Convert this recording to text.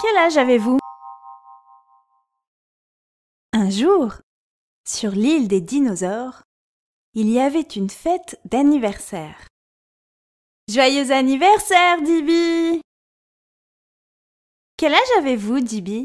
Quel âge avez-vous Un jour, sur l'île des dinosaures, il y avait une fête d'anniversaire. Joyeux anniversaire, Dibi Quel âge avez-vous, Dibi